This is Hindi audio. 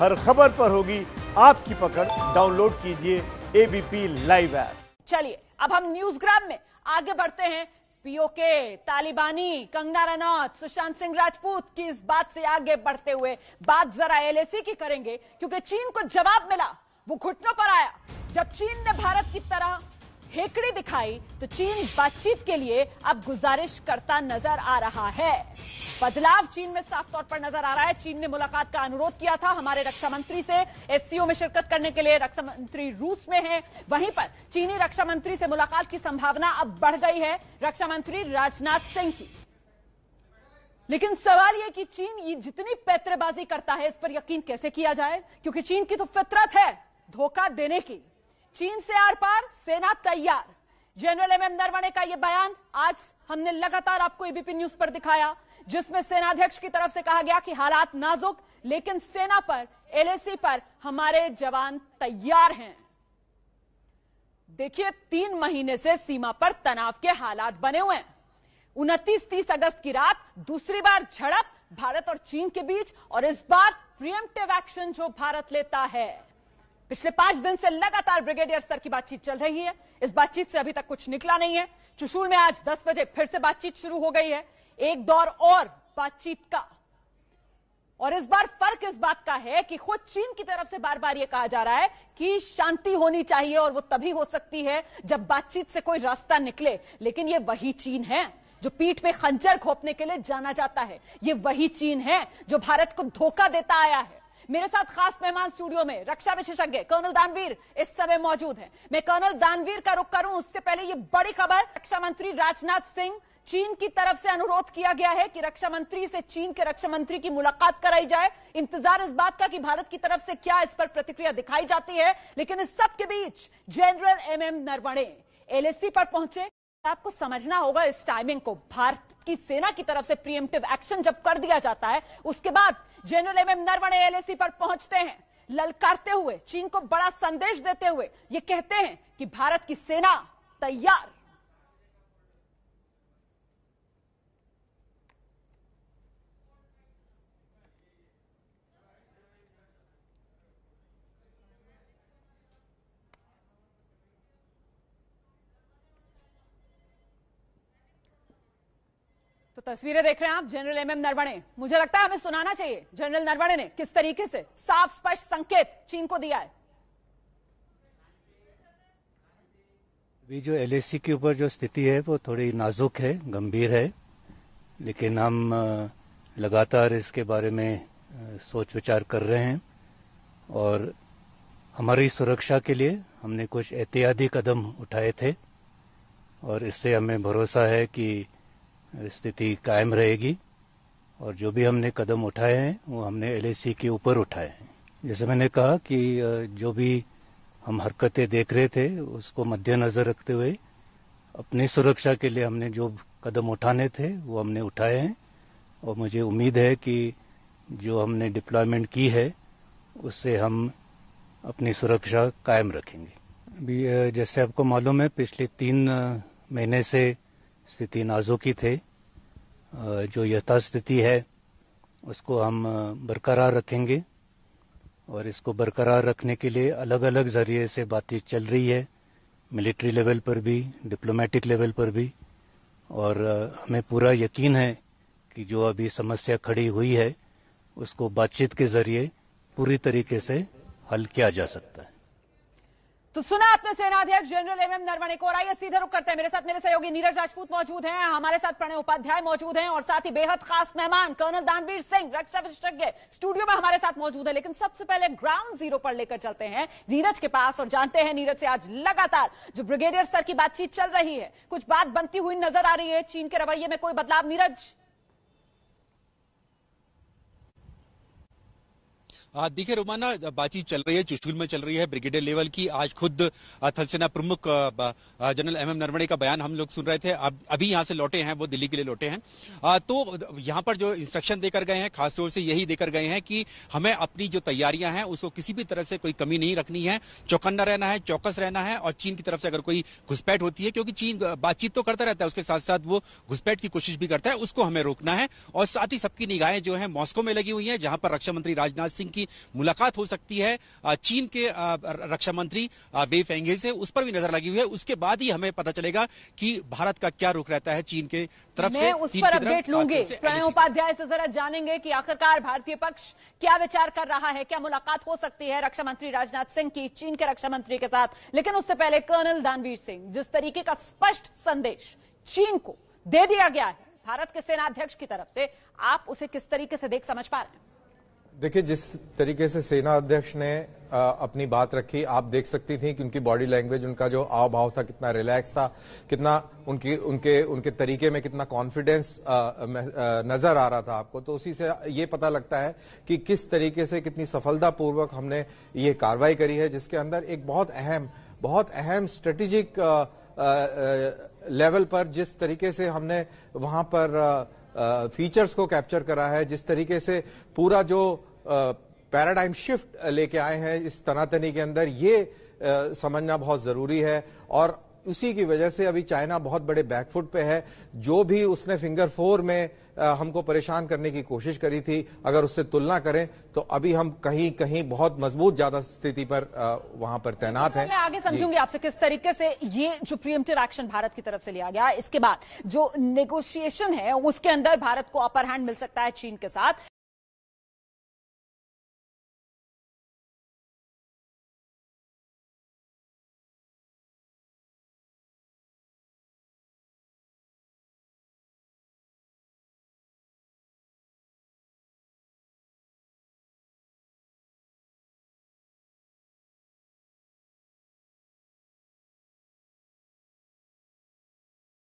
हर खबर पर होगी आपकी पकड़ डाउनलोड कीजिए एबीपी लाइव ऐप चलिए अब हम न्यूज ग्राम में आगे बढ़ते हैं पीओके तालिबानी कंगना रनौत सुशांत सिंह राजपूत की इस बात से आगे बढ़ते हुए बात जरा एलएसी की करेंगे क्योंकि चीन को जवाब मिला वो घुटनों पर आया जब चीन ने भारत की तरह हेकड़ी दिखाई तो चीन बातचीत के लिए अब गुजारिश करता नजर आ रहा है बदलाव चीन में साफ तौर पर नजर आ रहा है चीन ने मुलाकात का अनुरोध किया था हमारे रक्षा मंत्री से एससीओ में शिरकत करने के लिए रक्षा मंत्री रूस में है वहीं पर चीनी रक्षा मंत्री से मुलाकात की संभावना अब बढ़ गई है रक्षा मंत्री राजनाथ सिंह की लेकिन सवाल यह कि चीन ये जितनी पैतरेबाजी करता है इस पर यकीन कैसे किया जाए क्योंकि चीन की तो फितरत है धोखा देने की चीन से आर पार सेना तैयार जनरल एम एम नरवणे का यह बयान आज हमने लगातार आपको एबीपी न्यूज पर दिखाया जिसमें सेनाध्यक्ष की तरफ से कहा गया कि हालात नाजुक लेकिन सेना पर एलएसी पर हमारे जवान तैयार हैं देखिए तीन महीने से सीमा पर तनाव के हालात बने हुए हैं उनतीस तीस अगस्त की रात दूसरी बार झड़प भारत और चीन के बीच और इस बार प्रियमटिव एक्शन जो भारत लेता है पिछले पांच दिन से लगातार ब्रिगेडियर स्तर की बातचीत चल रही है इस बातचीत से अभी तक कुछ निकला नहीं है चुशूल में आज 10 बजे फिर से बातचीत शुरू हो गई है एक दौर और बातचीत का और इस बार फर्क इस बात का है कि खुद चीन की तरफ से बार बार यह कहा जा रहा है कि शांति होनी चाहिए और वो तभी हो सकती है जब बातचीत से कोई रास्ता निकले लेकिन ये वही चीन है जो पीठ में खंजर खोपने के लिए जाना जाता है ये वही चीन है जो भारत को धोखा देता आया है मेरे साथ खास मेहमान स्टूडियो में रक्षा विशेषज्ञ कर्नल दानवीर इस समय मौजूद हैं मैं कर्नल दानवीर का रुख करूं उससे पहले ये बड़ी खबर रक्षा मंत्री राजनाथ सिंह चीन की तरफ से अनुरोध किया गया है कि रक्षा मंत्री से चीन के रक्षा मंत्री की मुलाकात कराई जाए इंतजार इस बात का कि भारत की तरफ से क्या इस पर प्रतिक्रिया दिखाई जाती है लेकिन इस सबके बीच general M M Naravane LAC पर पहुंचे आपको समझना होगा इस टाइमिंग को भारत की सेना की तरफ से प्रियमटिव एक्शन जब कर दिया जाता है उसके बाद general M M Naravane LAC पर पहुंचते हैं ललकारते हुए चीन को बड़ा संदेश देते हुए ये कहते हैं कि भारत की सेना तैयार तस्वीरें देख रहे हैं आप जनरल एमएम नरवणे मुझे लगता है हमें सुनाना चाहिए जनरल नरवणे ने किस तरीके से साफ स्पष्ट संकेत चीन को दिया है अभी जो एल के ऊपर जो स्थिति है वो थोड़ी नाजुक है गंभीर है लेकिन हम लगातार इसके बारे में सोच विचार कर रहे हैं और हमारी सुरक्षा के लिए हमने कुछ एहतियाती कदम उठाए थे और इससे हमें भरोसा है कि स्थिति कायम रहेगी और जो भी हमने कदम उठाए हैं वो हमने एलएसी के ऊपर उठाए हैं जैसे मैंने कहा कि जो भी हम हरकतें देख रहे थे उसको मद्देनजर रखते हुए अपनी सुरक्षा के लिए हमने जो कदम उठाने थे वो हमने उठाए हैं और मुझे उम्मीद है कि जो हमने डिप्लॉयमेंट की है उससे हम अपनी सुरक्षा कायम रखेंगे अभी जैसे आपको मालूम है पिछले तीन महीने से स्थिति नाजुकी थे जो यथास्थिति है उसको हम बरकरार रखेंगे और इसको बरकरार रखने के लिए अलग अलग जरिए से बातचीत चल रही है मिलिट्री लेवल पर भी डिप्लोमेटिक लेवल पर भी और हमें पूरा यकीन है कि जो अभी समस्या खड़ी हुई है उसको बातचीत के जरिए पूरी तरीके से हल किया जा सकता है तो सुना आपने सेनाध्यक्ष जनरल एम एम नरवणे को और आइए सीधे रुक करते हैं मेरे साथ मेरे सहयोगी नीरज राजपूत मौजूद हैं हमारे साथ प्रणय उपाध्याय मौजूद हैं और साथ ही बेहद खास मेहमान कर्नल दानवीर सिंह रक्षा विशेषज्ञ स्टूडियो में हमारे साथ मौजूद है लेकिन सबसे पहले ग्राउंड जीरो पर लेकर चलते हैं नीरज के पास और जानते हैं नीरज से आज लगातार जो ब्रिगेडियर स्तर की बातचीत चल रही है कुछ बात बनती हुई नजर आ रही है चीन के रवैये में कोई बदलाव नीरज देखिए रोमाना बातचीत चल रही है चुस्टूल में चल रही है ब्रिगेडियर लेवल की आज खुद थल सेना प्रमुख जनरल एमएम एम नरवणे का बयान हम लोग सुन रहे थे अब अभी यहाँ से लौटे हैं वो दिल्ली के लिए लौटे हैं तो यहाँ पर जो इंस्ट्रक्शन देकर गए हैं खासतौर से यही देकर गए हैं कि हमें अपनी जो तैयारियां हैं उसको किसी भी तरह से कोई कमी नहीं रखनी है चौकन्ना रहना है चौकस रहना है और चीन की तरफ से अगर कोई घुसपैठ होती है क्योंकि चीन बातचीत तो करता रहता है उसके साथ साथ वो घुसपैठ की कोशिश भी करता है उसको हमें रोकना है और साथ ही सबकी निगाहें जो है मॉस्को में लगी हुई है जहां पर रक्षा मंत्री राजनाथ सिंह की की मुलाकात हो सकती है चीन के रक्षा मंत्री बे फेंगे से उस पर भी नजर लगी हुई है उसके बाद ही हमें पता चलेगा कि भारत का क्या रुख रहता है चीन के तरफ मैं से उस पर अपडेट लूंगी प्रणय उपाध्याय से जरा जानेंगे कि आखिरकार भारतीय पक्ष क्या विचार कर रहा है क्या मुलाकात हो सकती है रक्षा मंत्री राजनाथ सिंह की चीन के रक्षा मंत्री के साथ लेकिन उससे पहले कर्नल दानवीर सिंह जिस तरीके का स्पष्ट संदेश चीन को दे दिया गया है भारत के सेनाध्यक्ष की तरफ से आप उसे किस तरीके से देख समझ पा रहे हैं देखिए जिस तरीके से सेना अध्यक्ष ने आ, अपनी बात रखी आप देख सकती थी कि उनकी बॉडी लैंग्वेज उनका जो आवभाव भाव था कितना रिलैक्स था कितना उनकी उनके उनके तरीके में कितना कॉन्फिडेंस नजर आ रहा था आपको तो उसी से ये पता लगता है कि किस तरीके से कितनी सफलतापूर्वक हमने ये कार्रवाई करी है जिसके अंदर एक बहुत अहम बहुत अहम स्ट्रेटेजिक लेवल पर जिस तरीके से हमने वहां पर आ, फीचर्स को कैप्चर करा है जिस तरीके से पूरा जो पैराडाइम शिफ्ट लेके आए हैं इस तनातनी के अंदर ये समझना बहुत जरूरी है और उसी की वजह से अभी चाइना बहुत बड़े बैकफुट पे है जो भी उसने फिंगर फोर में हमको परेशान करने की कोशिश करी थी अगर उससे तुलना करें तो अभी हम कहीं कहीं बहुत मजबूत ज्यादा स्थिति पर वहां पर तैनात तो है मैं आगे समझूंगी आपसे किस तरीके से ये जो प्रियमटिव एक्शन भारत की तरफ से लिया गया इसके बाद जो नेगोशिएशन है उसके अंदर भारत को अपर हैंड मिल सकता है चीन के साथ